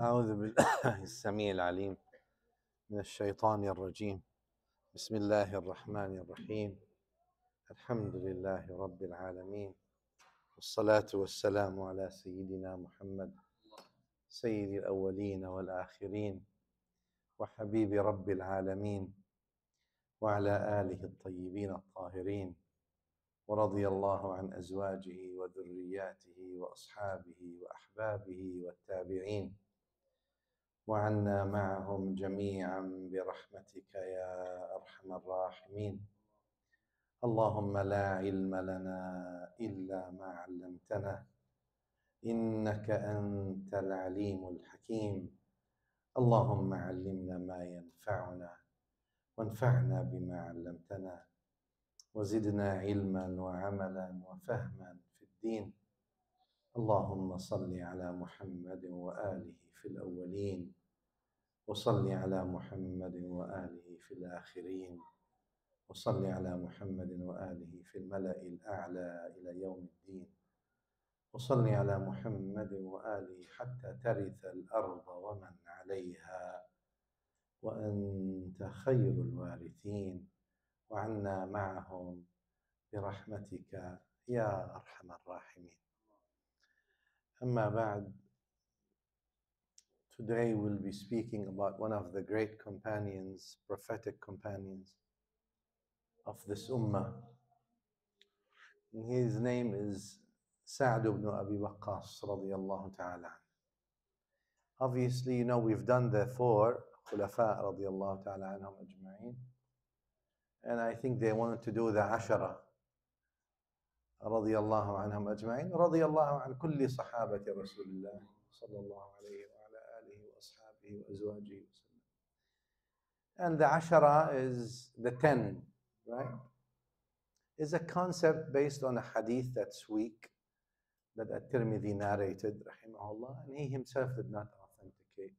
أعوذ بالله السميع العليم من الشيطان الرجيم بسم الله الرحمن الرحيم الحمد لله رب العالمين والصلاة والسلام على سيدنا محمد سيد الأولين والآخرين وحبيب رب العالمين وعلى آله الطيبين الطاهرين ورضي الله عن أزواجه وذرياته وأصحابه وأحبابه والتابعين وعنا معهم جميعا برحمتك يا ارحم الراحمين اللهم لا علم لنا الا ما علمتنا انك انت العليم الحكيم اللهم علمنا ما ينفعنا وانفعنا بما علمتنا وزدنا علما وعملا وفهما في الدين اللهم صل على محمد واله في الاولين وصل على محمد وآله في الآخرين وصل على محمد وآله في الملأ الأعلى إلى يوم الدين وصل على محمد وآله حتى ترث الأرض ومن عليها وأنت خير الوارثين وعنا معهم برحمتك يا أرحم الراحمين أما بعد Today we'll be speaking about one of the great companions, prophetic companions of this ummah. And his name is Sa'd ibn Abi Waqqas radiyallahu ta'ala. Obviously, you know, we've done the four khulafa radiyallahu ta'ala anhum ajma'in. And I think they wanted to do the ashara رضي الله عنهم أجمعين رضي الله عن كل صحابة صلى الله عليه وأزواجه وسلم. And the ashara is the ten, right? Is a concept based on a hadith that's weak that At-Tirmidhi narrated, rahimahullah, and he himself did not authenticate.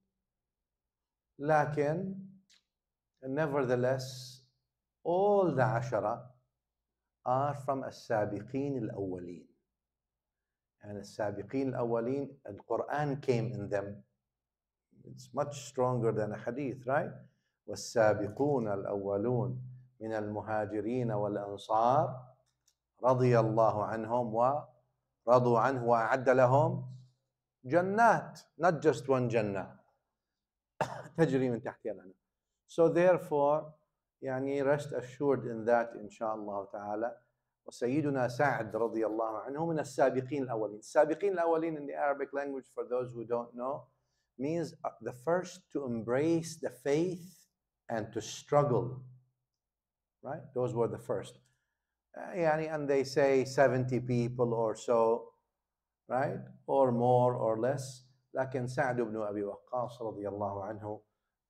Lakin, nevertheless, all the ashara are from As-Sabiqeen Al-Awwaleen. And As-Sabiqeen Al-Awwaleen, Al-Quran came in them. It's much stronger than a hadith, right? والسابقون الأولون من المهاجرين والأنصار رضي الله عنهم ورضوا عنه وأعد لهم جنات not just one جنة تجري من تحتها الأنهار so therefore يعني rest assured in that إن شاء الله تعالى وسيدنا سعد رضي الله عنه من السابقين الأولين السابقين الأولين in the Arabic language for those who don't know means uh, the first to embrace the faith and to struggle. Right? Those were the first. Uh, and they say 70 people or so, right? Or more or less. Lakin Sa'd ibn Abi Waqqas radiallahu anhu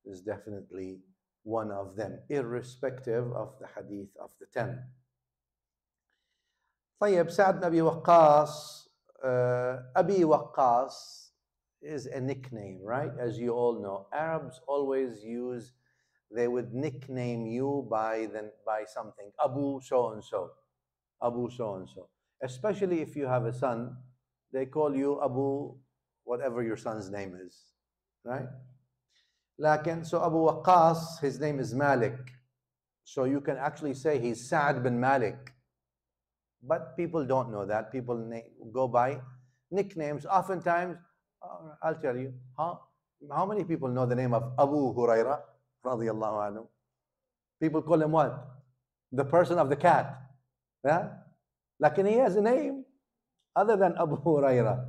is definitely one of them, irrespective of the hadith of the ten. طيب سعد بن أبي وقاص أبي وقاص is a nickname, right? As you all know, Arabs always use, they would nickname you by, the, by something, Abu so-and-so, Abu so-and-so. Especially if you have a son, they call you Abu whatever your son's name is, right? Lakin, so Abu Waqas, his name is Malik. So you can actually say he's Sa'd bin Malik. But people don't know that. People go by nicknames. Oftentimes, I'll tell you. How, how many people know the name of Abu Huraira? People call him what? The person of the cat. Yeah? Like, he has a name other than Abu Huraira.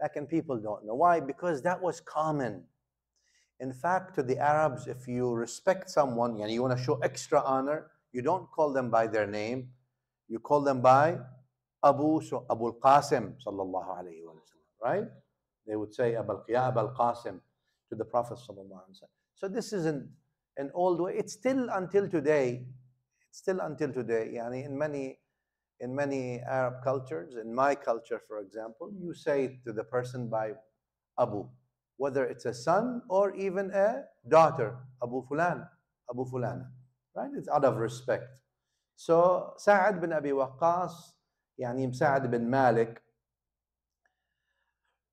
Like, people don't know. Why? Because that was common. In fact, to the Arabs, if you respect someone and you want to show extra honor, you don't call them by their name. You call them by Abu, so Abu al-Qasim, sallallahu alayhi wa sallam, right? They would say, Abul Qiya, Abul Qasim, to the Prophet. So this isn't an old way. It's still until today, it's still until today. Yani in many in many Arab cultures, in my culture, for example, you say to the person by Abu, whether it's a son or even a daughter, Abu Fulan, Abu Fulana, right? It's out of respect. So Sa'ad bin Abi Waqqas, يعني Sa'ad bin Malik,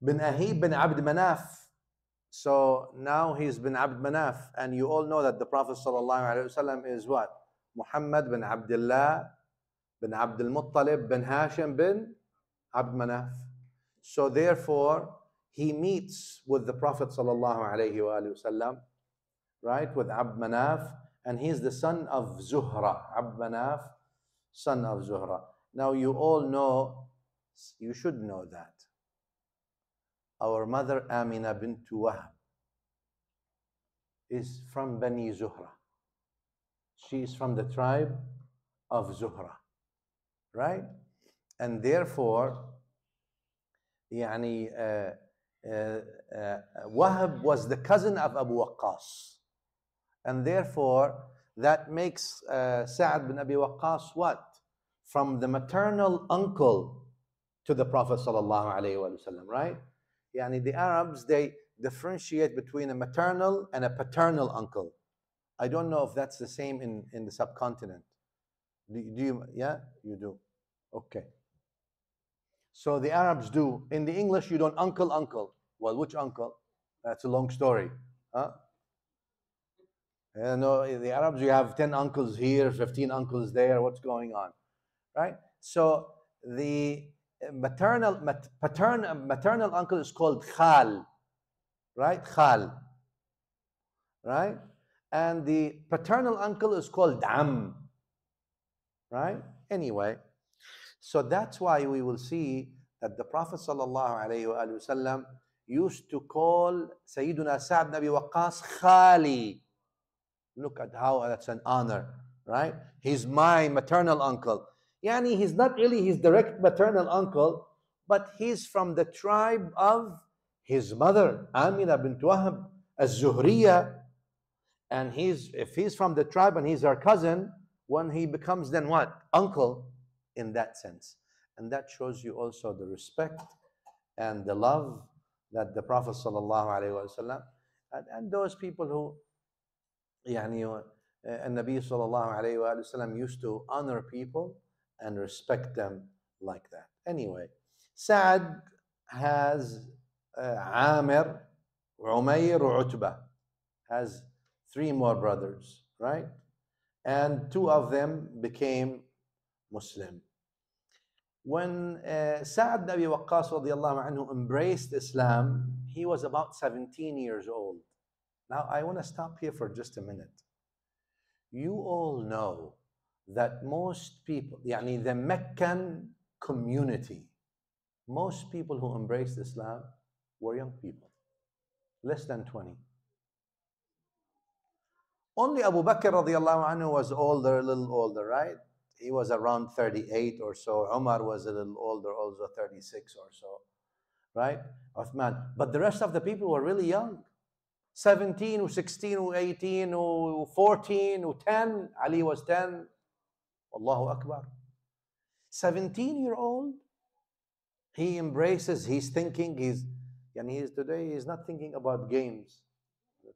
bin Ahib bin Abd Manaf. So now he's bin Abd Manaf, and you all know that the Prophet is what? Muhammad bin Abdullah bin Abdul Muttalib bin Hashim bin Abd Manaf. So therefore, he meets with the Prophet wasallam, right, with Abd Manaf, and he's the son of Zuhra, Abd Manaf, son of Zuhra. Now you all know, you should know that our mother Amina bint Wahab is from Bani Zuhra. She is from the tribe of Zuhra, right? And therefore, يعني, uh, uh, uh, Wahab was the cousin of Abu Waqqas. And therefore, that makes uh, Sa'ad bin Abi Waqqas what? From the maternal uncle to the Prophet sallallahu right? yani the Arabs, they differentiate between a maternal and a paternal uncle. I don't know if that's the same in, in the subcontinent. Do, do you, yeah, you do. Okay. So the Arabs do. In the English, you don't uncle, uncle. Well, which uncle? That's a long story. Huh? You uh, know, the Arabs, you have 10 uncles here, 15 uncles there. What's going on? Right? So the maternal mat, paternal maternal uncle is called khal, right? Khal, right? And the paternal uncle is called am, right? Anyway, so that's why we will see that the Prophet sallallahu alaihi wasallam used to call Sayyiduna Sa'd Nabi Waqqas Khali. Look at how that's an honor, right? He's my maternal uncle. Yani he's not really his direct maternal uncle, but he's from the tribe of his mother, Amina bint Wahab, Az-Zuhriya. And he's, if he's from the tribe and he's our cousin, when he becomes then what? Uncle in that sense. And that shows you also the respect and the love that the Prophet وسلم and, and those people who, يعني, uh, and Nabi وسلم used to honor people and respect them like that. Anyway, Saad has uh, Amir, Umayr, Utbah, has three more brothers, right? And two of them became Muslim. When uh, Sa'd Nabi Waqqas radiallahu embraced Islam, he was about 17 years old. Now I want to stop here for just a minute. You all know that most people, يعني the Meccan community, most people who embraced Islam were young people, less than 20. Only Abu Bakr radiallahu anhu was older, a little older, right? He was around 38 or so. Umar was a little older, also 36 or so, right? Uthman. But the rest of the people were really young. 17 or 16 or 18 or 14 or 10. Ali was 10. Allahu Akbar. 17 year old, he embraces, he's thinking, he's, and he is today, he's not thinking about games.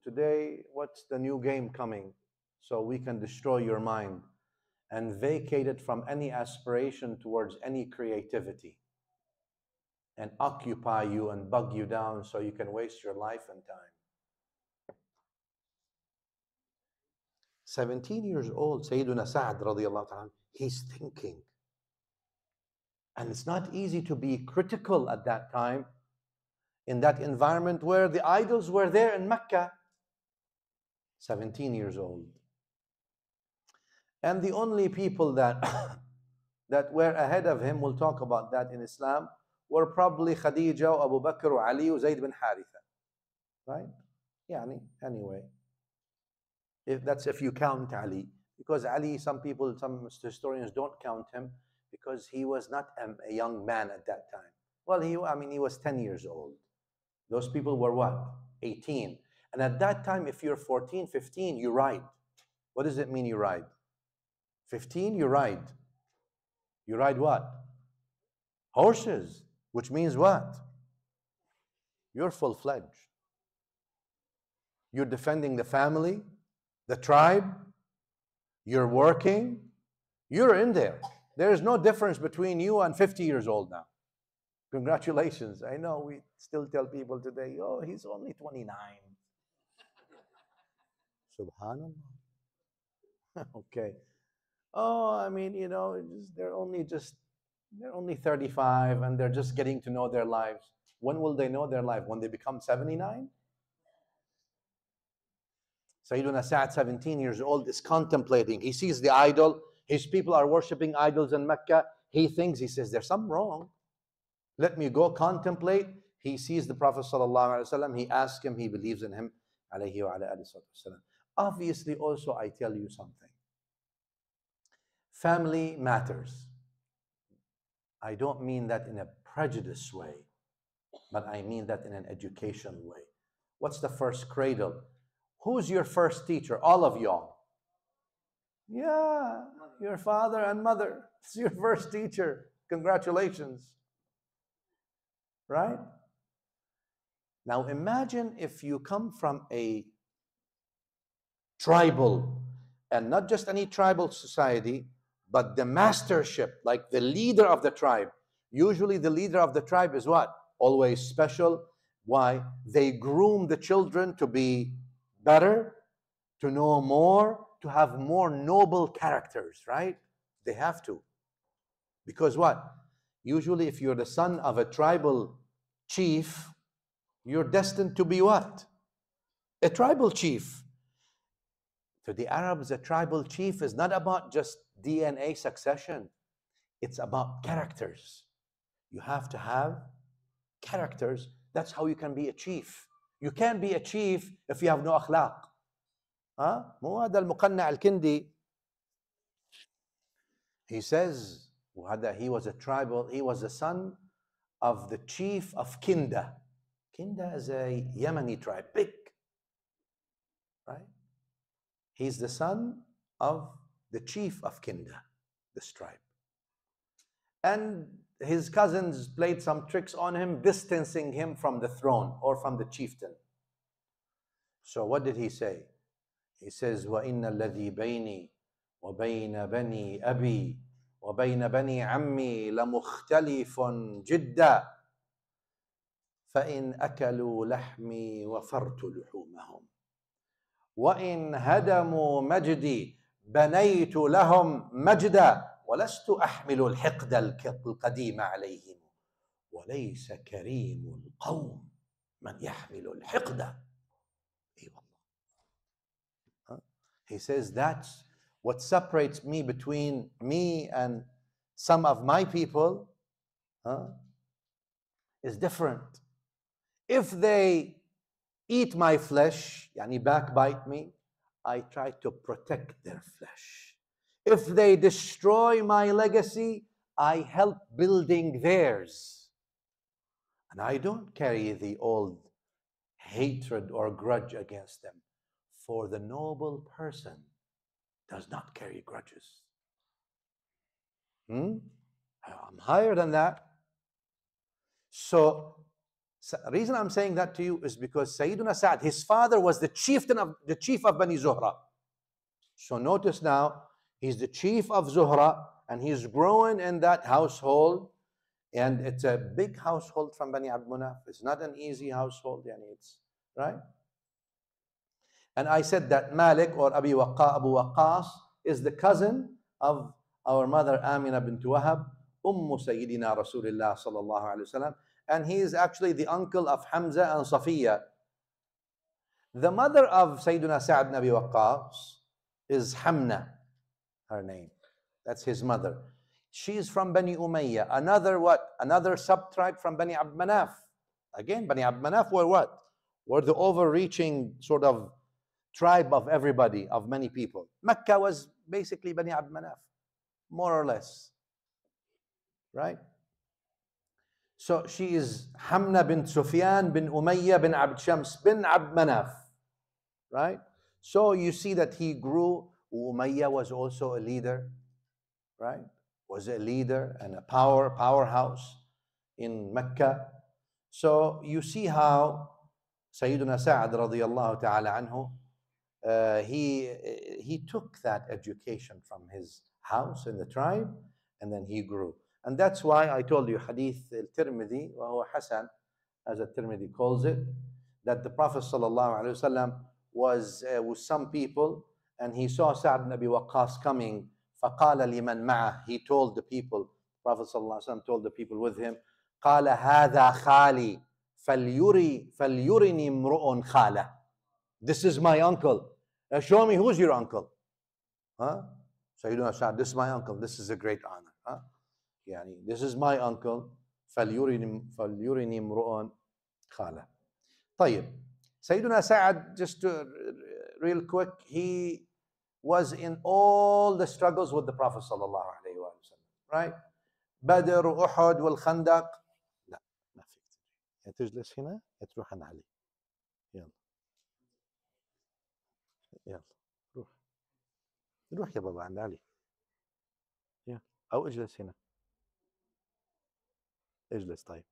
Today, what's the new game coming? So we can destroy your mind and vacate it from any aspiration towards any creativity and occupy you and bug you down so you can waste your life and time. 17 years old, Sayyiduna Sa'd radiallahu ta'ala, he's thinking. And it's not easy to be critical at that time in that environment where the idols were there in Mecca. 17 years old. And the only people that, that were ahead of him, we'll talk about that in Islam, were probably Khadija, Abu Bakr, Ali, Zayd bin Haritha. Right? Yeah, anyway. If that's if you count Ali, because Ali, some people, some historians don't count him because he was not a, a young man at that time. Well, he, I mean, he was 10 years old. Those people were what? 18. And at that time, if you're 14, 15, you ride. What does it mean you ride? 15, you ride. You ride what? Horses, which means what? You're full fledged. You're defending the family the tribe, you're working, you're in there. There is no difference between you and 50 years old now. Congratulations. I know we still tell people today, oh, he's only 29. Subhanallah. okay. Oh, I mean, you know, they're only just they're only 35 and they're just getting to know their lives. When will they know their life? When they become 79? Sayyiduna Sa'ad, 17 years old, is contemplating. He sees the idol. His people are worshiping idols in Mecca. He thinks, he says, there's something wrong. Let me go contemplate. He sees the Prophet ﷺ. He asks him, he believes in him. Obviously, also, I tell you something. Family matters. I don't mean that in a prejudiced way, but I mean that in an education way. What's the first cradle? Who's your first teacher? All of y'all. Yeah, your father and mother. It's your first teacher. Congratulations. Right? Now imagine if you come from a tribal, and not just any tribal society, but the mastership, like the leader of the tribe. Usually the leader of the tribe is what? Always special. Why? They groom the children to be better, to know more, to have more noble characters, right? They have to. Because what? Usually, if you're the son of a tribal chief, you're destined to be what? A tribal chief. To the Arabs, a tribal chief is not about just DNA succession, it's about characters. You have to have characters. That's how you can be a chief. You can't be a chief if you have no أخلاق ها مو هذا المقنع الكندي he says وهذا he was a tribal he was the son of the chief of Kinda Kinda is a Yemeni tribe big right he's the son of the chief of Kinda this tribe and his cousins played some tricks on him, distancing him from the throne or from the chieftain. So what did he say? He says, وَإِنَّ الَّذِي بَيْنِي وَبَيْنَ بَنِي أَبِي وَبَيْنَ بَنِي عَمِّي لَمُخْتَلِفٌ جِدًّا فإن أكلوا لحمي وفرت لحومهم وإن هدموا مجدي بنيت لهم مجدا ولست أحمل الحقد القديم عليهم وليس كريم القوم من يحمل الحقد اي والله he says that's what separates me between me and some of my people huh, is different if they eat my flesh يعني backbite me I try to protect their flesh If they destroy my legacy, I help building theirs. And I don't carry the old hatred or grudge against them, for the noble person does not carry grudges. Hmm? I'm higher than that. So, reason I'm saying that to you is because Sayyidina Sa'd, his father was the chieftain of the chief of Bani Zuhra. So notice now He's the chief of Zuhra, and he's growing in that household. And it's a big household from Bani Abd Munaf. It's not an easy household, there it's right. And I said that Malik or Abi Waqqa, Abu Waqqas is the cousin of our mother Amina bint Wahab, Umm Sayyidina Rasulullah sallallahu alayhi wasallam. And he is actually the uncle of Hamza and Safiya. The mother of Sayyidina Saad would Waqas Waqqas is Hamna her name. That's his mother. She's from Bani Umayyah. Another what? Another sub-tribe from Bani Abd Manaf. Again, Bani Abd Manaf were what? Were the overreaching sort of tribe of everybody, of many people. Mecca was basically Bani Abd Manaf, more or less. Right? So she is Hamna bin Sufyan bin Umayyah bin Abd Shams bin Abd Manaf. Right? So you see that he grew Umayyah was also a leader, right? Was a leader and a power powerhouse in Mecca. So you see how Sayyidina Sa'ad radiallahu ta'ala anhu, uh, he, he took that education from his house in the tribe and then he grew. And that's why I told you Hadith al-Tirmidhi, or Hasan, as al-Tirmidhi calls it, that the Prophet sallallahu alayhi wasallam was uh, with some people and he saw Sa'd ibn Abi Waqqas coming. فَقَالَ لِمَنْ مَعَهُ He told the people, Prophet ﷺ told the people with him, قَالَ هَذَا خَالِي فَلْيُرِي فَلْيُرِنِي امْرُؤٌ خَالَهُ This is my uncle. Now show me who's your uncle. Huh? Sayyidina Sa'd, this is my uncle. This is a great honor. Huh? يعني. this is my uncle. فَلْيُرِنِي فَلْيُرِنِي امْرُؤٌ خَالَهُ طيب سيدنا sa just to, real quick, he was in all the struggles with the Prophet صلى sallallahu alaihi وسلم right? بدر وأحد والخندق لا ما فيك تجلس هنا يا تروح عند علي يلا يلا روح روح يا بابا عند علي أو اجلس هنا اجلس طيب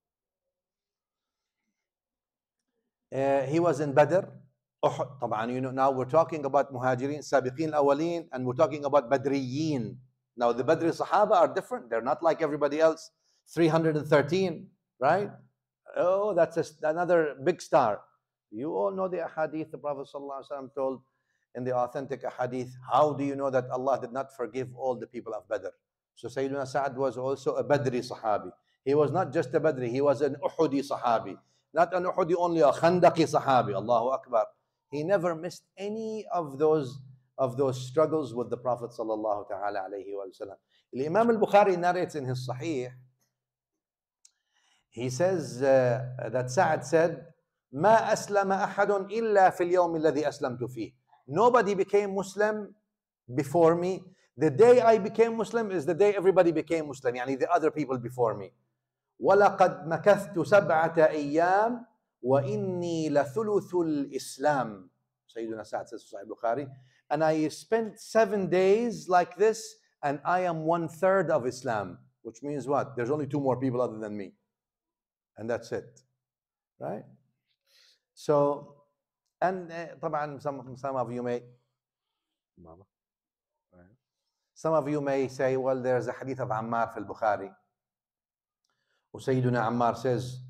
uh, he was in بدر Uhud. طبعا you know now we're talking about مهاجرين سابقين الأولين and we're talking about بدريين. Now the Badri Sahaba are different. They're not like everybody else. 313, right? Oh, that's a, another big star. You all know the hadith the Prophet وسلم told in the authentic hadith. How do you know that Allah did not forgive all the people of Badr? So Sayyidina Sa'ad was also a Badri Sahabi. He was not just a Badri, he was an Uhudi Sahabi. Not an Uhudi only, a Khandaki Sahabi. Allahu Akbar. He never missed any of those of those struggles with the Prophet sallallahu ta'ala alayhi wa sallam. Imam al-Bukhari narrates in his Sahih, he says uh, that Sa'ad said, ما أسلم أحد إلا في اليوم الذي أسلمت فيه. Nobody became Muslim before me. The day I became Muslim is the day everybody became Muslim, يعني the other people before me. وَلَقَدْ مَكَثْتُ سَبْعَةَ أَيَّامٍ وَإِنِّي لَثُلُثُ الْإِسْلَامِ says And I spent seven days like this, and I am one third of Islam, which means what? There's only two more people other than me. And that's it. Right? So, and uh, طبعا some, some of you may, Some of you may say, well, there's a hadith of Ammar fil Bukhari. Sayyidina Ammar says,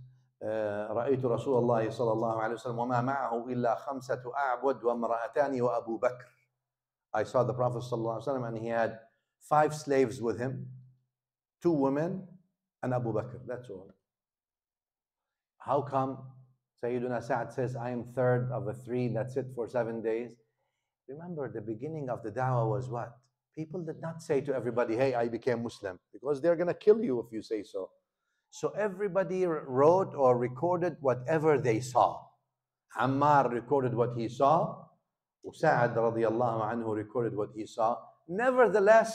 رأيت رسول الله صلى الله عليه وسلم وما معه إلا خمسة أعبد وامرأتان وأبو بكر I saw the Prophet صلى الله عليه وسلم and he had five slaves with him two women and Abu Bakr that's all how come Sayyiduna sa says I am third of the three that's it for seven days remember the beginning of the dawah was what people did not say to everybody hey I became Muslim because they're gonna kill you if you say so so everybody wrote or recorded whatever they saw. Ammar recorded what he saw. Sa'ad radiallahu anhu recorded what he saw. Nevertheless,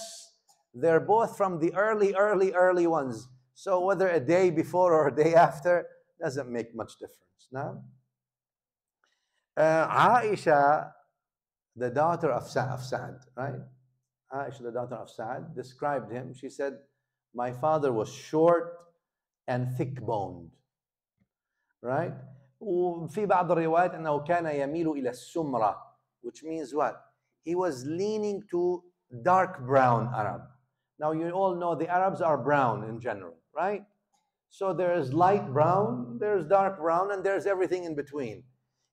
they're both from the early, early, early ones. So whether a day before or a day after doesn't make much difference. Now, uh, Aisha, the daughter of, Saad, right? Aisha, the daughter of Saad, described him. She said, My father was short and thick boned right وفي بعض الروايات أنه كان يميل إلى which means what he was leaning to dark brown Arab now you all know the Arabs are brown in general right so there is light brown there's dark brown and there's everything in between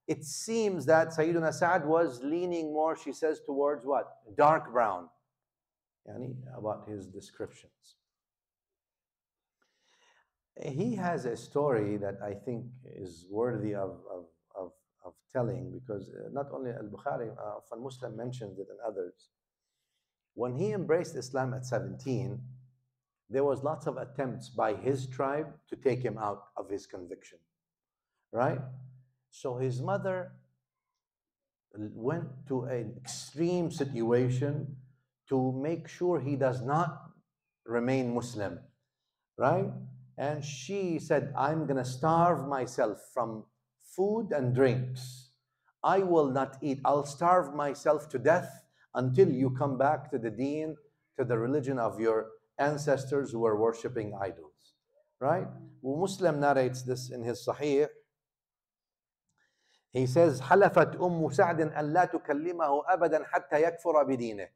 it seems that Sayyidina Sa'd was leaning more, she says, towards what? Dark brown. Yani, about his descriptions he has a story that I think is worthy of, of, of, of telling because uh, not only Al Bukhari, uh, Muslim mentions it and others. When he embraced Islam at 17, there was lots of attempts by his tribe to take him out of his conviction, right? So his mother went to an extreme situation to make sure he does not remain Muslim, right? And she said, I'm going to starve myself from food and drinks. I will not eat. I'll starve myself to death until you come back to the deen, to the religion of your ancestors who were worshipping idols. Right? Well, Muslim narrates this in his Sahih. He says, حلفت أم سعد أن لا تكلمه أبدا حتى يكفر بدينه.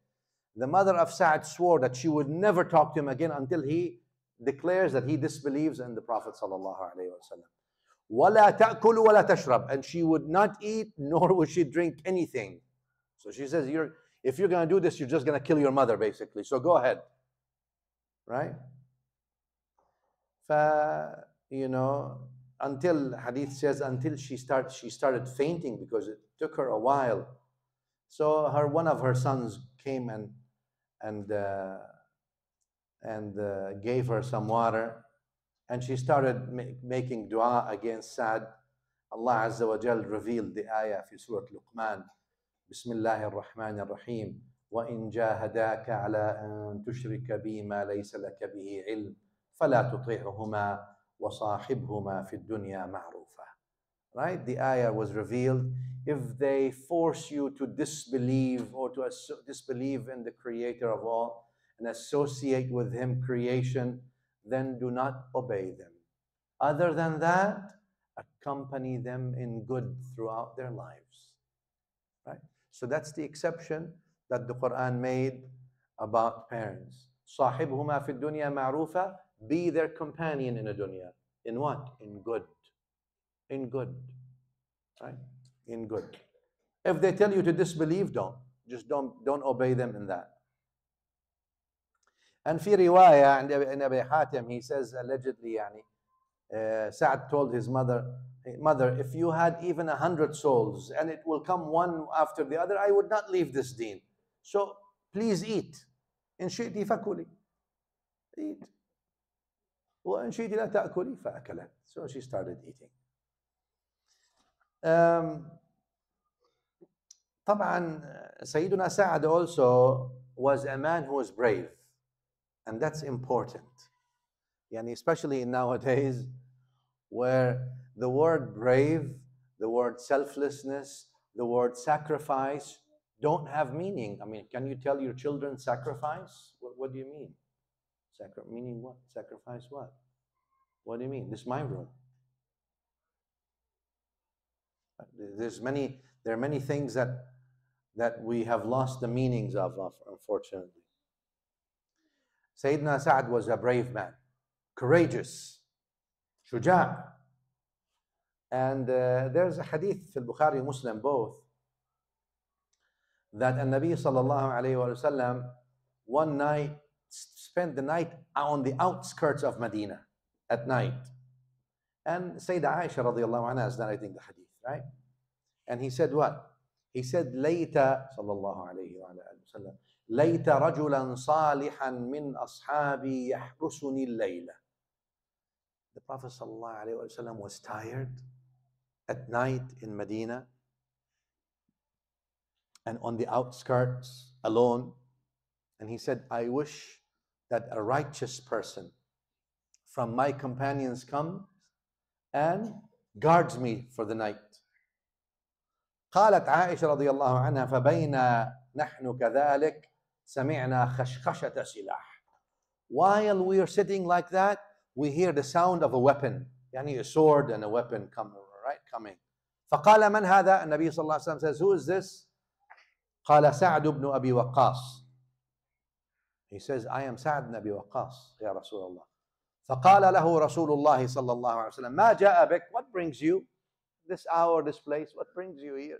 The mother of Sa'd swore that she would never talk to him again until he declares that he disbelieves in the Prophet وَلَا تَأْكُلُ وَلَا تَشْرَبْ And she would not eat, nor would she drink anything. So she says, you're, if you're going to do this, you're just going to kill your mother, basically. So go ahead. Right? you know, until Hadith says, until she, start, she started fainting because it took her a while. So her one of her sons came and, and uh, and uh, gave her some water. And she started ma making dua against Sa'd. Allah Azza wa Jal revealed the ayah in Surah Luqman: لقمان بسم rahman الرحمن وَإِنْ وإن جاهداك على أن تشرك بي ما ليس لك به علم فلا تُطِعْهُمَا وصاحبهما في الدنيا معروفة Right? The ayah was revealed. If they force you to disbelieve or to disbelieve in the creator of all, and associate with Him creation, then do not obey them. Other than that, accompany them in good throughout their lives. Right? So that's the exception that the Quran made about parents. صاحبهما fi dunya ma'rufa. Be their companion in the dunya. In what? In good. In good. Right? In good. If they tell you to disbelieve, don't. Just don't, don't obey them in that. And في رواية عند in Abi Hatim he says allegedly يعني uh, told his mother mother if you had even a hundred souls and it will come one after the other I would not leave this deen so please eat إن شئت فكلي eat وإن شئت لا تأكلي فأكلت so she started eating um, طبعا سيدنا uh, سعد also was a man who was brave and that's important. Yani especially nowadays where the word brave, the word selflessness, the word sacrifice don't have meaning. I mean, can you tell your children sacrifice? What, what do you mean? Sacri- meaning what? Sacrifice what? What do you mean? This is my room. There's many, there are many things that, that we have lost the meanings of, unfortunately. Sayyidina Sa'd was a brave man, courageous, shuja'. And uh, there's a hadith in Bukhari Muslim both that a Nabi sallallahu alayhi wa sallam one night spent the night on the outskirts of Medina at night. And Sayyidina Aisha radiallahu anha is narrating the hadith, right? And he said what? He said, "Layta." sallallahu alayhi wa sallam, ليت رجلا صالحا من أصحابي يحرسني الليلة The Prophet صلى الله عليه وسلم was tired at night in Medina and on the outskirts alone. And he said, I wish that a righteous person from my companions comes and guards me for the night. قالت عائشة رضي الله عنها فبينا نحن كذلك سمعنا خشخشة سلاح while we are sitting like that we hear the sound of a weapon يعني a sword and a weapon coming right coming فقال من هذا النبي صلى الله عليه وسلم says who is this قال سعد بن أبي وقاص he says I am سعد بن أبي وقاص يا رسول الله فقال له رسول الله صلى الله عليه وسلم ما جاء بك what brings you this hour this place what brings you here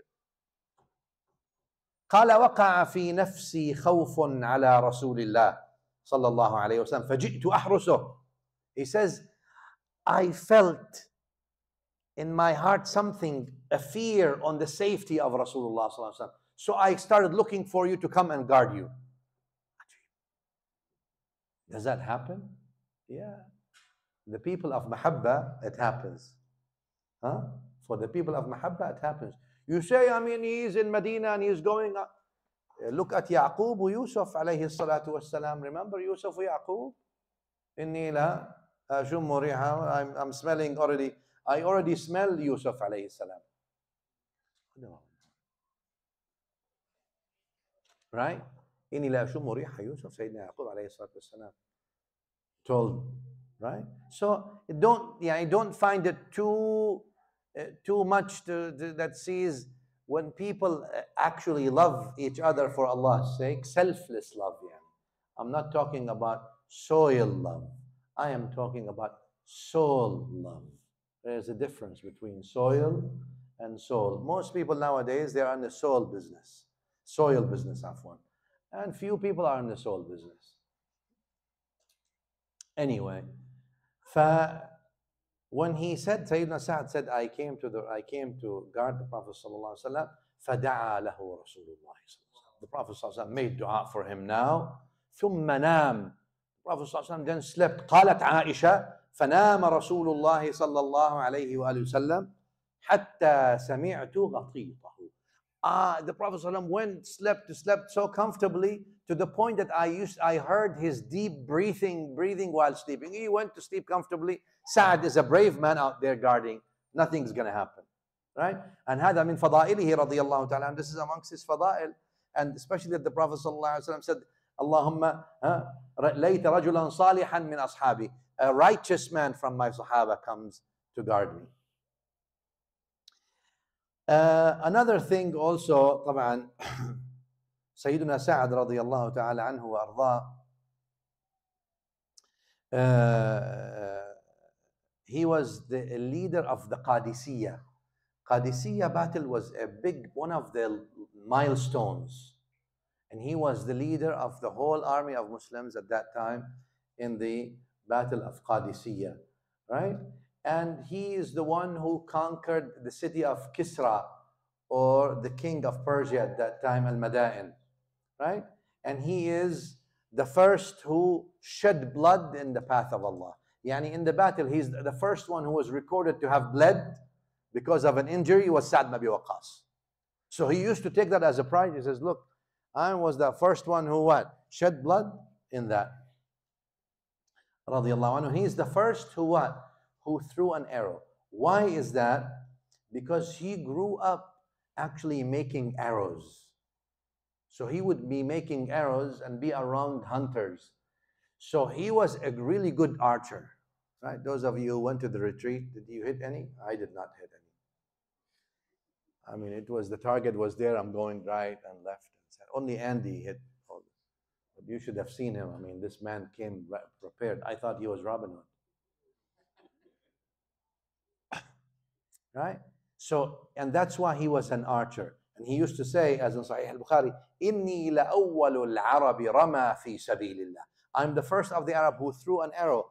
قال وقع في نفسي خوف على رسول الله صلى الله عليه وسلم فجئت أحرسه he says I felt in my heart something a fear on the safety of Rasulullah صلى الله عليه وسلم so I started looking for you to come and guard you does that happen yeah the people of mahabba it happens huh? for the people of mahabba it happens you say, I mean, he's in Medina and he's going uh, Look at Yaqub Yusuf alayhi salatu wasalam. Remember Yusuf Yaqub? Inni la I'm, I'm smelling already. I already smell Yusuf alayhi salam. Right? Inni la ashumu Yusuf, Sayyidina Yaqub alayhi salatu wasalam. Told, right? So don't, yeah, don't find it too uh, too much to, to, that sees when people uh, actually love each other for Allah's sake, selfless love. Yeah. I'm not talking about soil love. I am talking about soul love. There's a difference between soil and soul. Most people nowadays, they are in the soul business. Soil business, Afwan. And few people are in the soul business. Anyway, ف when he said, Sayyidina Sa'd said, I came to the I came to guard the Prophet Sallallahu Alaihi Wasallam, فَدَعَى لَهُ رَسُولُ اللَّهِ The Prophet Sallallahu Alaihi Wasallam made dua for him now. ثُمَّ نَامْ The Prophet Sallallahu Alaihi Wasallam then slept. قالت عائشة فنام رسول الله صلى الله عليه وآله وسلم حتى سمعت غطيطه. Ah, the Prophet ﷺ went, slept, slept so comfortably to the point that I used I heard his deep breathing, breathing while sleeping. He went to sleep comfortably. Saad is a brave man out there guarding. Nothing's gonna happen. Right? And had I mean fada'ilihi radiallahu ta'ala. And this is amongst his fada'il. And especially that the Prophet said, Allahumma layta rajulan salihan min ashabi. A righteous man from my Sahaba comes to guard me. Uh, another thing also, طبعا سيدنا سعد رضي الله تعالى عنه وارضاه uh, he was the leader of the Qadisiyah. Qadisiyah battle was a big one of the milestones and he was the leader of the whole army of Muslims at that time in the battle of Qadisiyah right and he is the one who conquered the city of Kisra or the king of Persia at that time, Al Madain right? And he is the first who shed blood in the path of Allah. Yani in the battle, he's the first one who was recorded to have bled because of an injury was Sa'd ibn So he used to take that as a pride. He says, look, I was the first one who what? Shed blood in that. Radiallahu anhu. He is the first who what? Who threw an arrow. Why is that? Because he grew up actually making arrows so he would be making arrows and be around hunters. So he was a really good archer, right? Those of you who went to the retreat, did you hit any? I did not hit any. I mean, it was the target was there. I'm going right and left. Only Andy hit. But you should have seen him. I mean, this man came prepared. I thought he was Robin Hood. right? So, and that's why he was an archer. And he used to say, as in Sahih al-Bukhari, إِنِّي لَأَوَّلُ الْعَرَبِ رَمَى فِي سَبِيلِ اللَّهِ I'm the first of the Arab who threw an arrow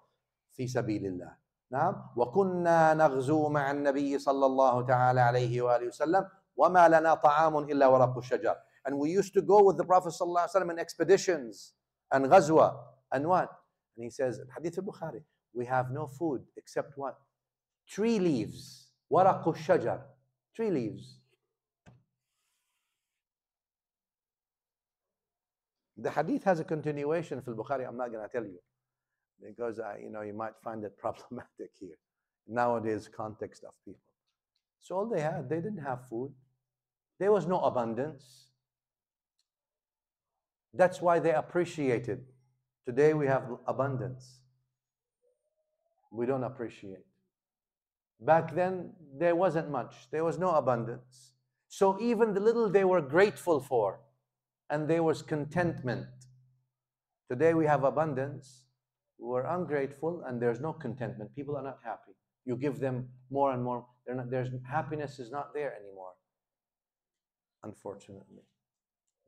في سبيل الله نعم وكنا نغزو مع النبي صلى الله تعالى عليه وآله وسلم وما لنا طعام إلا ورق الشجر and we used to go with the Prophet صلى الله عليه وسلم in expeditions and غزوة and what and he says Hadith al-Bukhari, we have no food except what tree leaves ورق الشجر tree leaves The hadith has a continuation for Bukhari. I'm not going to tell you because you know you might find it problematic here nowadays context of people. So all they had, they didn't have food. There was no abundance. That's why they appreciated. Today we have abundance. We don't appreciate. Back then, there wasn't much. There was no abundance. So even the little they were grateful for, and there was contentment. Today we have abundance, we're ungrateful, and there's no contentment. People are not happy. You give them more and more. Not, there's, happiness is not there anymore, unfortunately.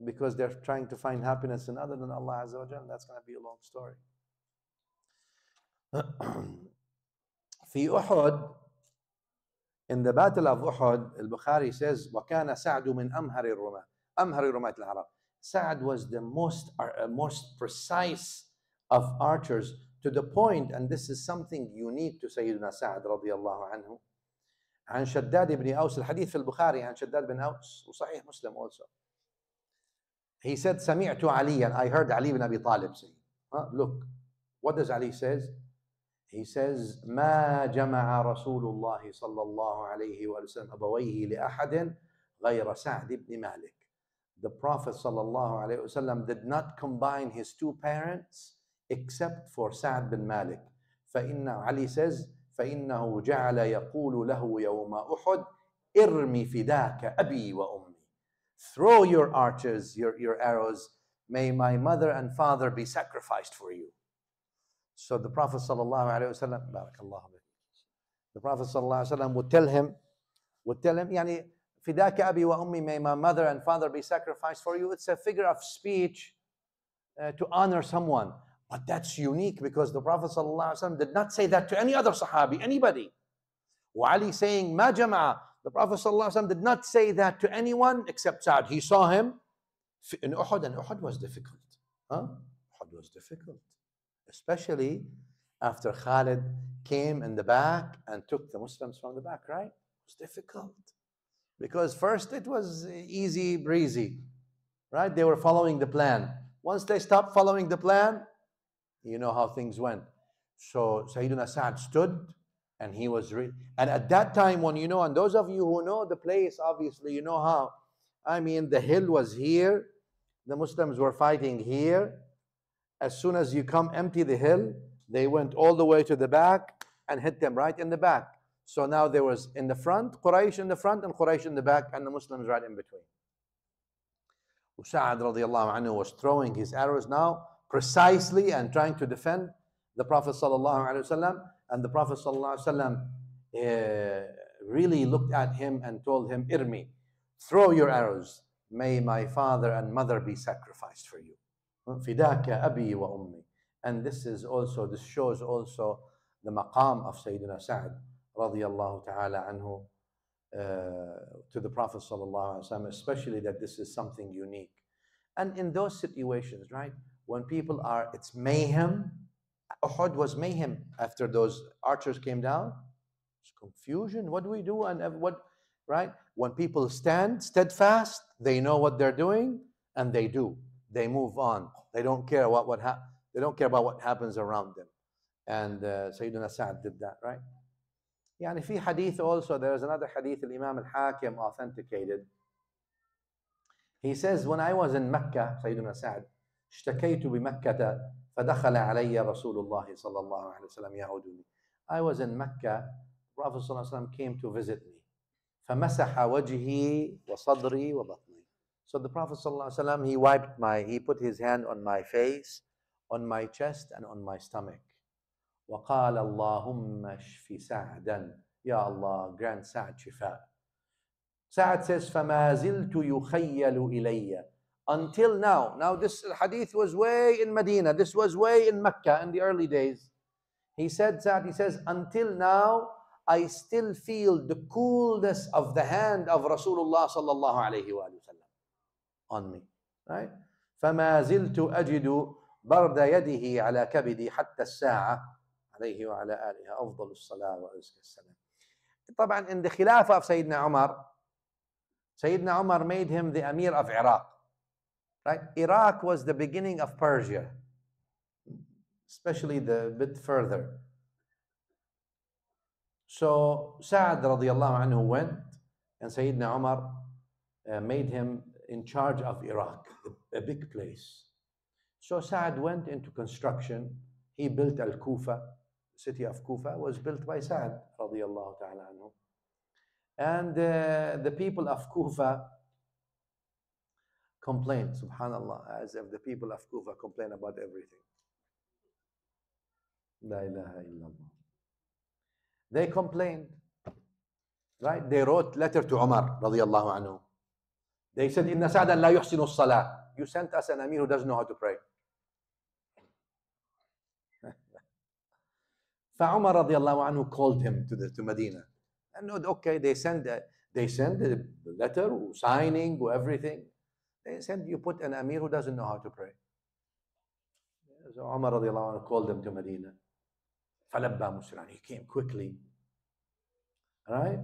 Because they're trying to find happiness in other than Allah Azza wa Jal, that's going to be a long story. في أحد in the battle of Uhud, al-Bukhari says, وَكَانَ سَعْدُ مِنْ أَمْهَرِ الرُّمَاةِ أَمْهَرِ رُمَاةِ الْعَرَبِ Saad was the most, uh, uh, most precise of archers to the point, and this is something unique to Sayyidina Sa'ad رضي الله عنه عن شداد بن أوس الحديث في البخاري عن شداد بن أوس وصحيح مسلم also he said سمعت عليا I heard Ali ibn Abi Talib say huh? look what does Ali says he says ما جمع رسول الله صلى الله عليه وسلم أبويه لأحد غير سعد بن مالك the Prophet ﷺ did not combine his two parents except for Sa'd bin Malik. فإن, Ali says, فإنه جعل يقول له يوم أحد إرمي فداك أبي وأمي Throw your archers, your, your arrows. May my mother and father be sacrificed for you. So the Prophet ﷺ, the Prophet ﷺ would tell him, would tell him, يعني Fidaka abi wa ummi, may my mother and father be sacrificed for you. It's a figure of speech uh, to honor someone. But that's unique because the Prophet ﷺ did not say that to any other Sahabi, anybody. Wali saying, Ma jama'a. The Prophet ﷺ did not say that to anyone except Sa'd. He saw him in Uhud, and Uhud was difficult. Huh? Uhud was difficult. Especially after Khalid came in the back and took the Muslims from the back, right? It was difficult. Because first it was easy breezy, right? They were following the plan. Once they stopped following the plan, you know how things went. So Sayyidina Sa'd stood and he was, re- and at that time when you know, and those of you who know the place, obviously you know how, I mean, the hill was here, the Muslims were fighting here. As soon as you come empty the hill, they went all the way to the back and hit them right in the back. So now there was in the front, Quraysh in the front, and Quraysh in the back, and the Muslims right in between. Sa'ad radiallahu anhu was throwing his arrows now precisely and trying to defend the Prophet sallallahu alaihi wasallam. And the Prophet sallallahu alaihi wasallam uh, eh, really looked at him and told him, "Irmi, throw your arrows. May my father and mother be sacrificed for you." Fidaka abi wa ummi. And this is also this shows also the maqam of Sayyidina Sa'ad radiallahu ta'ala anhu, uh, to the Prophet sallallahu alaihi wasallam, especially that this is something unique. And in those situations, right, when people are, it's mayhem. Uhud was mayhem after those archers came down. It's confusion. What do we do? And what, right? When people stand steadfast, they know what they're doing, and they do. They move on. They don't care what what hap- They don't care about what happens around them. And uh, Sayyidina Sa'ad did that, right? يعني في حديث also there is another hadith Imam al-Hakim authenticated he says when I was in Mecca سيدنا سعد اشتكيت بمكة فدخل علي رسول الله صلى الله عليه وسلم يعودني I was in Mecca Prophet صلى الله عليه وسلم came to visit me فمسح وجهي وصدري وبطني So the Prophet صلى الله عليه وسلم he wiped my he put his hand on my face on my chest and on my stomach وقال اللهم اشف سعدا يا الله grant سعد شفاء سعد says فما زلت يخيل إلي until now now this hadith was way in Medina this was way in Mecca in the early days he said Sa'd he says until now I still feel the coolness of the hand of Rasulullah sallallahu alayhi wa sallam on me right فما زلت أجد برد يده على كبدي حتى الساعة عليه وعلى آله أفضل الصلاة وأزكى السلام طبعا in the khilafah of Sayyidina Umar Sayyidina Umar made him the Amir of Iraq right Iraq was the beginning of Persia especially the bit further so Sa'd الله عنه went and Sayyidina Umar uh, made him in charge of Iraq a big place so Sa'd went into construction he built Al-Kufa city of Kufa was built by Sa'd radiallahu ta'ala anhu. And uh, the people of Kufa complained. subhanAllah, as if the people of Kufa complain about everything. La ilaha illallah. They complained, right? They wrote letter to Umar radiallahu anhu. They said, Inna Sa'dan la yuhsinu salah. You sent us an Amir who doesn't know how to pray. فعمر الله عنه called him to, the, to Medina. And okay, they send, a, they send a letter, signing, or everything. They send, you put an Amir who doesn't know how to pray. So Umar الله عنه called him to Medina. فَلَبَّى مُسْرًا He came quickly. Right?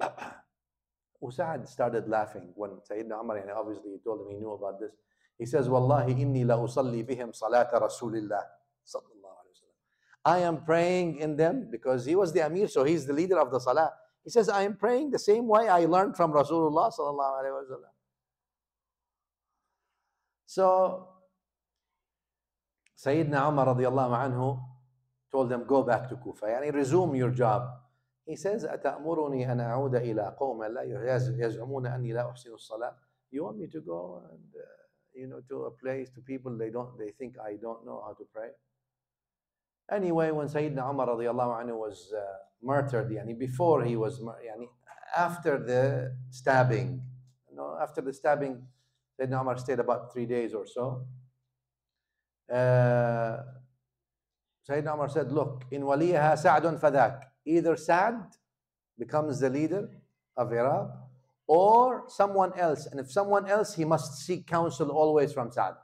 Usad started laughing when Sayyidina Umar, and obviously he told him he knew about this. He says, وَاللَّهِ إِنِّي لَأُصَلِّي بِهِمْ صَلَاةَ رَسُولِ اللَّهِ I am praying in them because he was the Amir, so he's the leader of the Salah. He says, I am praying the same way I learned from Rasulullah. So Sayyidina Umar radiallahu told them, go back to Kufa, yani resume your job. He says, أتأمرني أن أعود إلى قوم لا يزعمون أني لا أحسن الصلاة. You want me to go and, uh, you know, to a place, to people they don't, they think I don't know how to pray. Anyway, when Sayyidina Umar radiallahu anhu was uh, murdered, yani before he was, yani after the stabbing, you know, after the stabbing, Sayyidina Umar stayed about three days or so. Uh, Sayyidina Umar said, look, in waliha Sa'dun fadak. Either Sa'd becomes the leader of Iraq or someone else. And if someone else, he must seek counsel always from Sa'd.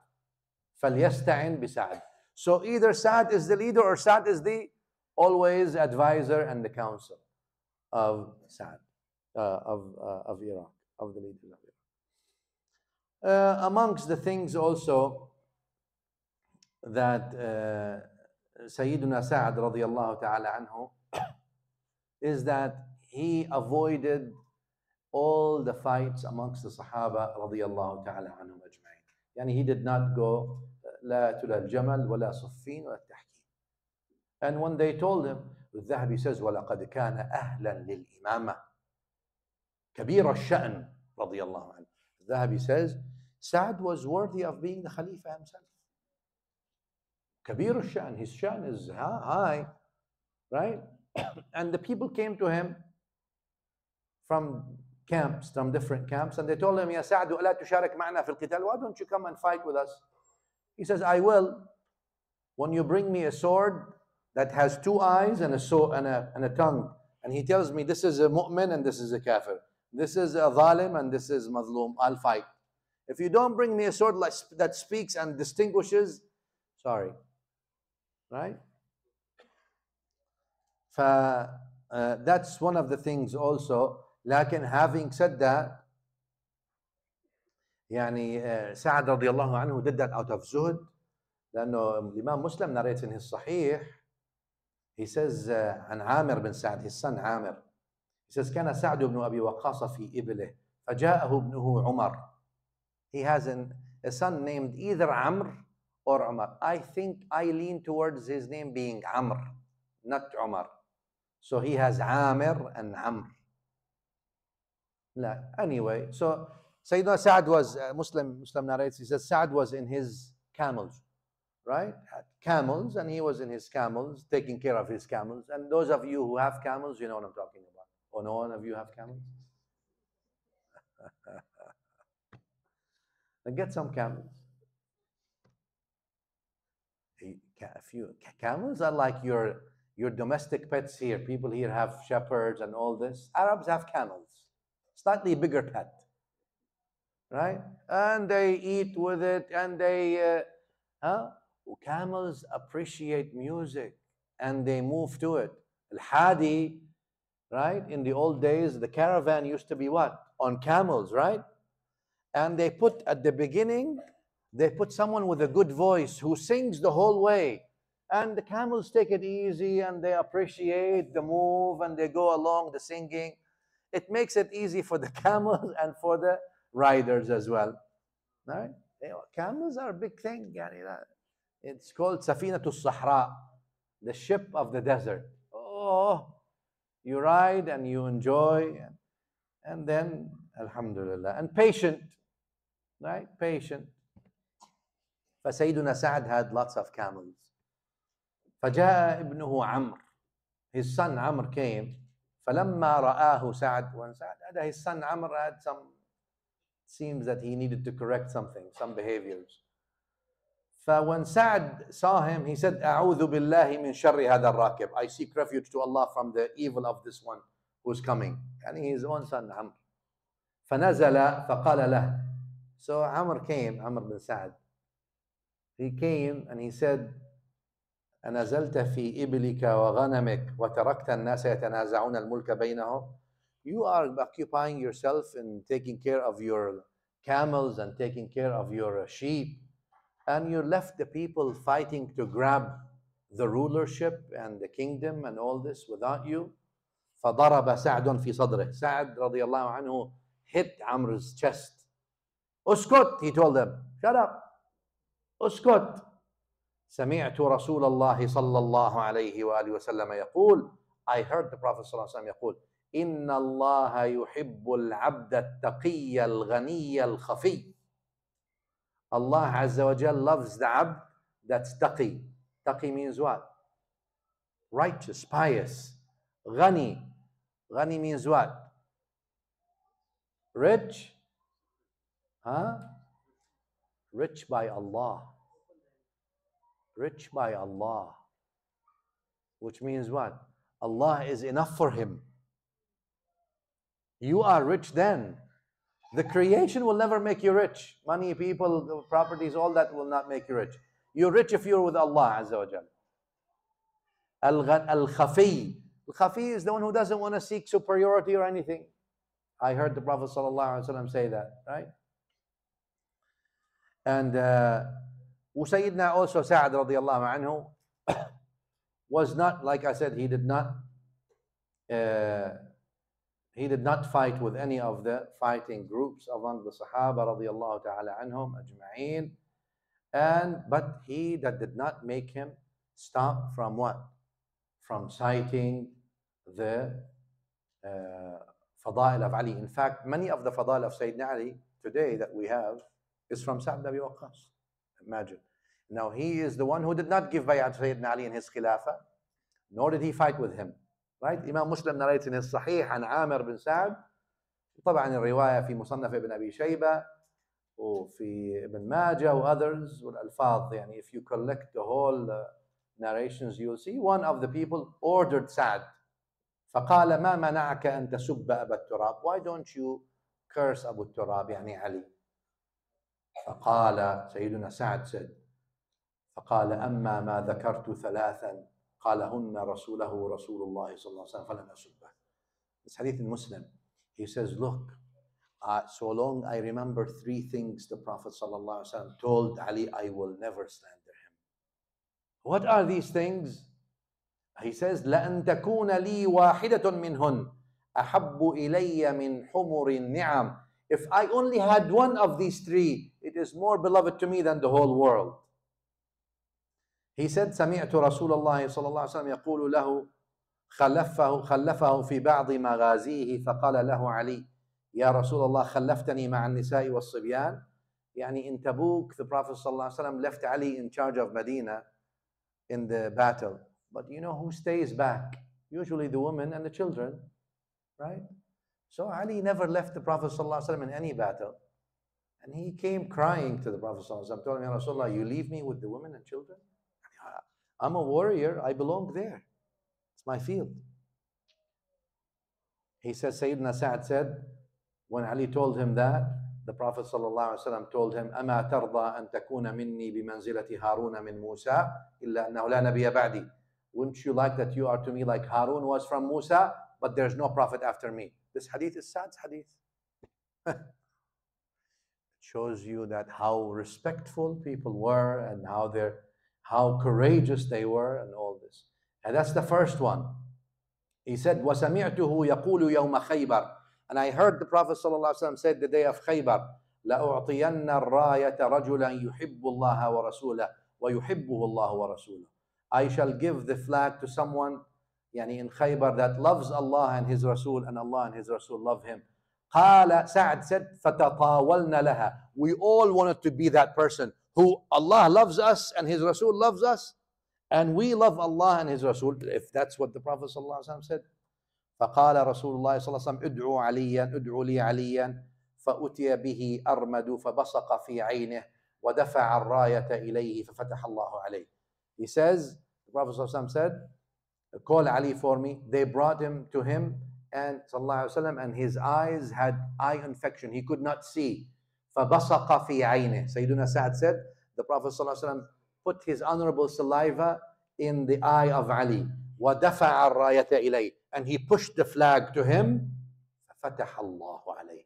فَلْيَسْتَعِنْ بِسَعْدٍ so either Saad is the leader or Saad is the always advisor and the counsel of Saad uh, of, uh, of Iraq, of the leaders of Iraq. Uh, amongst the things also that uh, Sayyiduna Saad radiallahu ta'ala anhu is that he avoided all the fights amongst the Sahaba radiallahu ta'ala anhu ajma'in. Yani he did not go لا تلا الجمل ولا صفين ولا التحكيم And when they told him, الذهبي says ولقد كان أهلا للإمامة كبير الشأن رضي الله عنه الذهبي says Saad was worthy of being the Khalifa himself كبير الشأن his شأن is high right and the people came to him from camps from different camps and they told him يا سعد ألا تشارك معنا في القتال why don't you come and fight with us he says, I will. When you bring me a sword that has two eyes and a, so, and a, and a tongue, and he tells me this is a mu'min and this is a kafir, this is a zalim and this is mazlum, I'll fight. If you don't bring me a sword like, that speaks and distinguishes, sorry. Right? ف, uh, that's one of the things also. Lakin having said that, يعني سعد رضي الله عنه did that out of زهد لانه الامام مسلم narrates in his صحيح he says عن عامر بن سعد his son عامر he says كان سعد بن ابي وقاص في ابله فجاءه ابنه عمر he has an, a son named either عمرو or عمر I think I lean towards his name being عمرو not عمر so he has عامر and عمرو لا anyway so Sayyidina Saad was, a uh, Muslim, Muslim narrates, he says Saad was in his camels, right? Had camels, and he was in his camels, taking care of his camels. And those of you who have camels, you know what I'm talking about. Or oh, no one of you have camels? Then get some camels. A few camels are like your your domestic pets here. People here have shepherds and all this. Arabs have camels, slightly bigger pet right? And they eat with it, and they, uh, huh? Camels appreciate music, and they move to it. Al-Hadi, right? In the old days, the caravan used to be what? On camels, right? And they put, at the beginning, they put someone with a good voice who sings the whole way. And the camels take it easy and they appreciate the move and they go along the singing. It makes it easy for the camels and for the riders as well. right? They, camels are a big thing. that, it's called Safina to Sahra, the ship of the desert. Oh, you ride and you enjoy. And, and then, Alhamdulillah. And patient, right? Patient. فسيدنا سعد had lots of camels. فجاء ابنه عمر His son Amr came. فلما رآه سعد, when Sa'd had his son Amr had some seems that he needed to correct something, some behaviors. So Sa'd saw him, he said, أعوذ بالله من شر I seek refuge to Allah from the evil of this one who's coming. And his own son, Amr. So Amr came, Amr bin Sa'd. He came and he said, أنزلت في إبلك وغنمك وتركت الناس يتنازعون الملك بينهم you are occupying yourself in taking care of your camels and taking care of your sheep. And you left the people fighting to grab the rulership and the kingdom and all this without you. فضرب سعد في صدره سعد رضي الله عنه hit Amr's chest اسكت he told them shut up اسكت سمعت رسول الله صلى الله عليه وآله وسلم يقول I heard the Prophet صلى الله عليه وسلم يقول ইন্নাল্লাহ ইউহিব্বুল al তাকিয়াল al-Kafi. Allah Azza wa Jal loves the Ab. that's taqi. Taqi means what? Righteous, pious. Ghani. Ghani means what? Rich. Huh? Rich by Allah. Rich by Allah. Which means what? Allah is enough for him. You are rich then. The creation will never make you rich. Money, people, properties, all that will not make you rich. You're rich if you're with Allah Azza wa Jal. Al-Khafi. Al-Khafi is the one who doesn't want to seek superiority or anything. I heard the Prophet ﷺ say that, right? And uh, also Sa'ad radiallahu anhu was not, like I said, he did not uh, he did not fight with any of the fighting groups among the Sahaba radiallahu ta'ala anhum ajma'een. And, but he that did not make him stop from what? From citing the uh, fadail of Ali. In fact, many of the fadail of Sayyidina Ali today that we have is from Sa'd Imagine. Now he is the one who did not give bay'at to Sayyidina Ali in his khilafah, nor did he fight with him. رايت امام مسلم narrating his صحيح عن عامر بن سعد طبعا الروايه في مصنف ابن ابي شيبه وفي ابن ماجه واذرز والالفاظ يعني if you collect the whole uh, narrations you'll see one of the people ordered سعد فقال ما منعك ان تسب ابا التراب why don't you curse ابو التراب يعني علي فقال سيدنا سعد said فقال اما ما ذكرت ثلاثا قالهن رسوله رسول الله صلى الله عليه وسلم فلم أسبه It's hadith in Muslim. He says, look, uh, so long I remember three things the Prophet ﷺ told Ali, I will never slander him. What are these things? He says, لَأَن تَكُونَ لِي وَاحِدَةٌ مِّنْهُنْ أَحَبُّ إِلَيَّ مِنْ حُمُرِ النِّعَمِ If I only had one of these three, it is more beloved to me than the whole world. He said, سمعت رسول الله صلى الله عليه وسلم يقول له خلفه خلفه في بعض مغازيه فقال له علي يا رسول الله خلفتني مع النساء والصبيان يعني in Tabuk the Prophet صلى الله عليه وسلم left Ali in charge of Medina in the battle but you know who stays back usually the women and the children right so Ali never left the Prophet صلى الله عليه وسلم in any battle and he came crying to the Prophet صلى الله عليه وسلم told him يا رسول الله you leave me with the women and children I'm a warrior. I belong there. It's my field. He says, Sayyidina Sa'd said, when Ali told him that, the Prophet ﷺ told him, أما ترضى أن تكون مني بمنزلة هارون من موسى إلا أنه لا نبي بعدي. Wouldn't you like that you are to me like Harun was from Musa, but there's no prophet after me? This hadith is Sa'd's hadith. it shows you that how respectful people were and how they're how courageous they were and all this. And that's the first one. He said, وَسَمِعْتُهُ يَقُولُ يَوْمَ خَيْبَرٍ And I heard the Prophet ﷺ said the day of Khaybar, لَأُعْطِيَنَّ الرَّايَةَ رَجُلًا يُحِبُّ اللَّهَ وَرَسُولَهُ وَيُحِبُّهُ اللَّهُ وَرَسُولَهُ I shall give the flag to someone يعني in Khaybar that loves Allah and His Rasul and Allah and His Rasul love him. قال سَعِدَ said, فَتَطَاوَلْنَا لَهَا We all wanted to be that person who Allah loves us and His Rasul loves us, and we love Allah and His Rasul, if that's what the Prophet said. فقال رسول الله صلى الله عليه وسلم ادعوا عليا ادعوا لي عليا فأتي به أرمد فبصق في عينه ودفع الراية إليه ففتح الله عليه. He says, the Prophet وسلم said, call Ali for me. They brought him to him and وسلم, and his eyes had eye infection. He could not see. فَبَصَقَ فِي عَيْنِهِ Sayyidina Sa'ad said, the Prophet ﷺ put his honorable saliva in the eye of Ali. وَدَفَعَ الرَّايَةَ إِلَيْهِ And he pushed the flag to him. فَفَتَحَ اللَّهُ عَلَيْهِ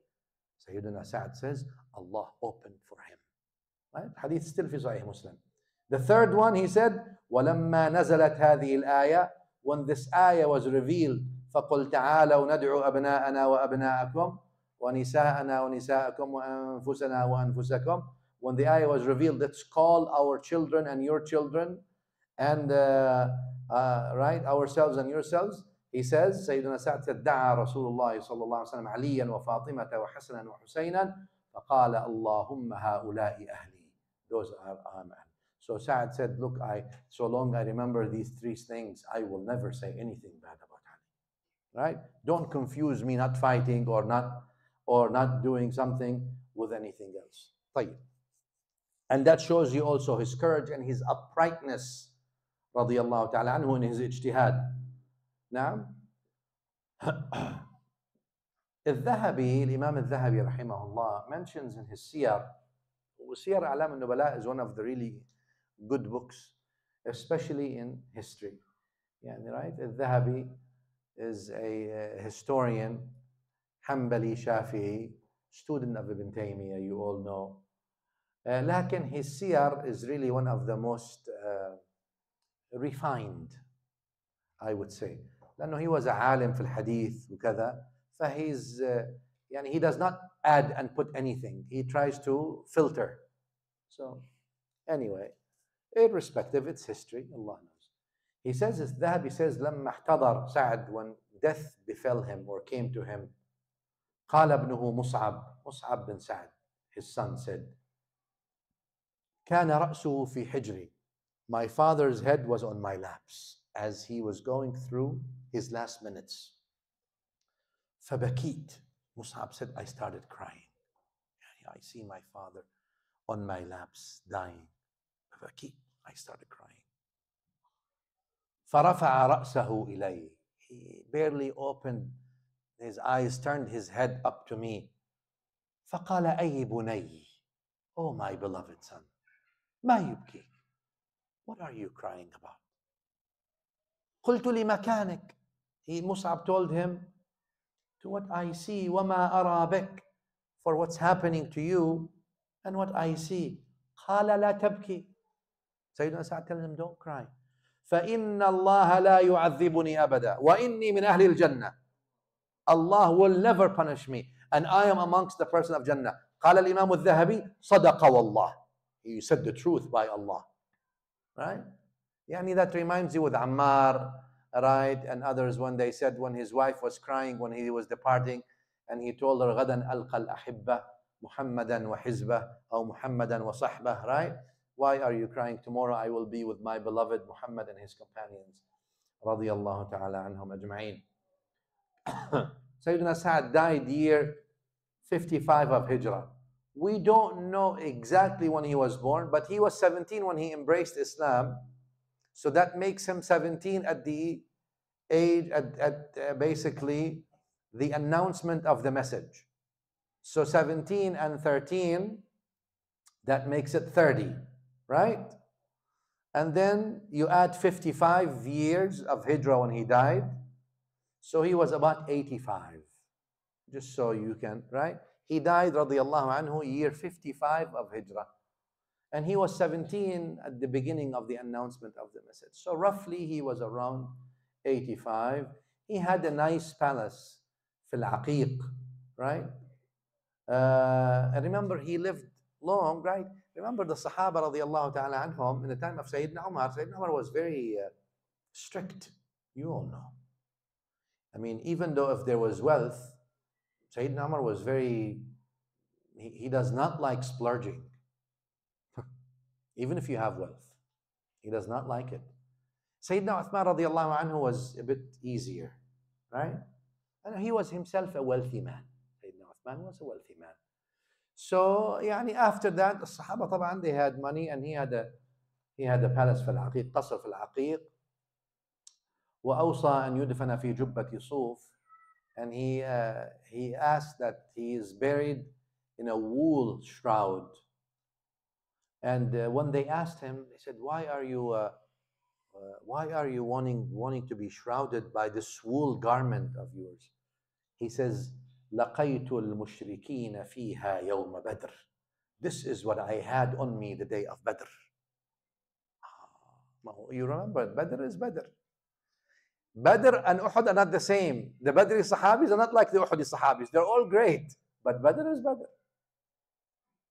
Sayyidina Sa'ad says, Allah opened for him. Right? Hadith still fi Sahih Muslim. The third one, he said, وَلَمَّا نَزَلَتْ هَذِهِ الْآيَةِ When this ayah was revealed, فَقُلْ تَعَالَوْ نَدْعُ أَبْنَاءَنَا وَأَبْنَاءَكُمْ وَنِسَاءَنَا وَنِسَاءَكُمْ وَأَنفُسَنَا وَأَنفُسَكُمْ When the ayah was revealed, let's call our children and your children and uh, uh, right ourselves and yourselves. He says, سيدنا سعد said, دعا رسول الله صلى الله عليه وسلم عليا وفاطمة وحسنا وحسينا فقال اللهم هؤلاء أهلي. Those are our So Sa'ad said, look, I, so long I remember these three things, I will never say anything bad about Ali. Right? Don't confuse me not fighting or not or not doing something with anything else. And that shows you also his courage and his uprightness رضي الله تعالى عنه in his اجتهاد. نعم. الذهبي الإمام الذهبي رحمه الله mentions in his سير وسير أعلام النبلاء is one of the really good books especially in history. يعني right? الذهبي is a uh, historian Hanbali, Shafi'i, student of Ibn Taymiyyah, you all know. Uh, his siyar is really one of the most uh, refined, I would say. لأنه he was a alim في الحديث وكذا فhe's uh, يعني he does not add and put anything. He tries to filter. So anyway, irrespective, it's history. Allah knows. He says, "He says, لما احتضر sa when death befell him or came to him, قال ابنه مصعب مصعب بن سعد his son said كان رأسه في حجري my father's head was on my laps as he was going through his last minutes فبكيت Musab said I started crying I see my father on my laps dying فبكيت I started crying فرفع رأسه إلي he barely opened his eyes turned his head up to me. فقال أي بني Oh my beloved son ما يبكي? What are you crying about? قلت لمكانك He, Mus'ab told him to what I see وما أرى بك for what's happening to you and what I see قال لا تبكي سيدنا سعد him don't cry فإن الله لا يعذبني أبدا وإني من أهل الجنة Allah will never punish me. And I am amongst the person of Jannah. قال الإمام الذهبي صدق والله. He said the truth by Allah. Right? Yani that reminds you with Ammar, right? And others when they said when his wife was crying when he was departing and he told her غدا ألقى الأحبة محمدا وحزبه أو محمدا وصحبه right? Why are you crying? Tomorrow I will be with my beloved Muhammad and his companions. رضي الله تعالى عنهم أجمعين. Sayyidina Sa'd died year 55 of Hijrah. We don't know exactly when he was born, but he was 17 when he embraced Islam. So that makes him 17 at the age, at, at uh, basically the announcement of the message. So 17 and 13, that makes it 30, right? And then you add 55 years of Hijrah when he died. So he was about 85, just so you can, right? He died, radiallahu anhu, year 55 of Hijrah. And he was 17 at the beginning of the announcement of the message. So roughly he was around 85. He had a nice palace, fil aqiq, right? Uh, and remember, he lived long, right? Remember the Sahaba radiallahu ta'ala anhum in the time of Sayyidina Umar. Sayyidina Umar was very uh, strict, you all know. I mean, even though if there was wealth, Sayyidina Umar was very, he, he does not like splurging. even if you have wealth, he does not like it. Sayyidina Uthman radiallahu anhu was a bit easier, right? And he was himself a wealthy man. Sayyidina Uthman was a wealthy man. So, yani after that, the Sahaba, طبعا, they had money and he had a, he had a palace for al-Aqiq, Qasr for al-Aqiq, وأوصى أن يدفن في جبة صوف and he, uh, he asked that he is buried in a wool shroud. And uh, when they asked him, they said, why are you, uh, uh, why are you wanting, wanting to be shrouded by this wool garment of yours? He says, لَقَيْتُ الْمُشْرِكِينَ فِيهَا يَوْمَ بَدْرٍ This is what I had on me the day of Badr. Ah, you remember, Badr is Badr. Badr and Uhud are not the same. The Badri Sahabis are not like the Uhudi Sahabis. They're all great, but Badr is Badr.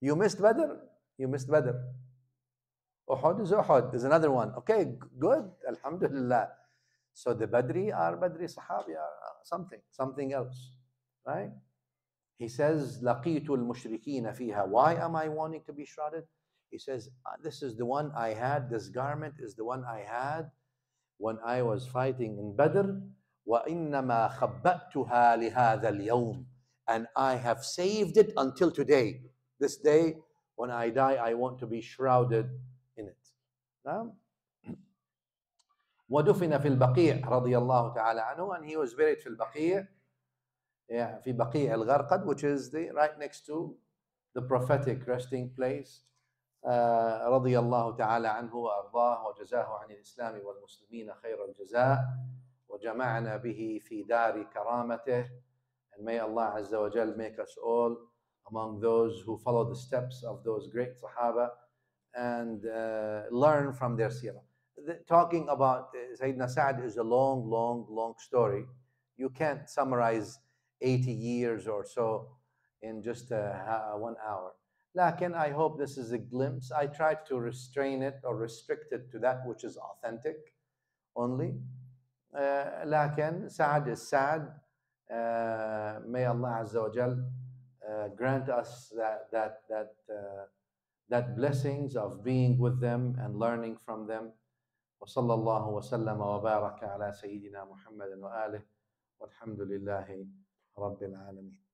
You missed Badr, you missed Badr. Uhud is Uhud, There's another one. Okay, good, Alhamdulillah. So the Badri are Badri Sahabi are uh, something, something else, right? He says, لَقِيتُ الْمُشْرِكِينَ fiha." Why am I wanting to be shrouded? He says, uh, this is the one I had, this garment is the one I had when I was fighting in Badr, وَإِنَّمَا خَبَّأْتُهَا لِهَذَا الْيَوْمِ And I have saved it until today. This day, when I die, I want to be shrouded in it. Now, ودفن في البقيع رضي الله تعالى عنه and he was buried في البقيع yeah, في بقيع الغرقد which is the right next to the prophetic resting place رضي الله تعالى عنه وارضاه وجزاه عن الاسلام والمسلمين خير الجزاء وجمعنا به في دار كرامته and may Allah Azza wa Jal make us all among those who follow the steps of those great Sahaba and uh, learn from their seerah. The, talking about uh, Sayyidina Sa'd is a long, long, long story. You can't summarize 80 years or so in just uh, one hour. Lakin, I hope this is a glimpse. I tried to restrain it or restrict it to that which is authentic only. Uh, lakin, sad is sad. Uh, may Allah Azza wa Jal uh, grant us that, that, that, uh, that blessings of being with them and learning from them. وصلى الله وسلم وبارك على سيدنا محمد وآله والحمد لله رب العالمين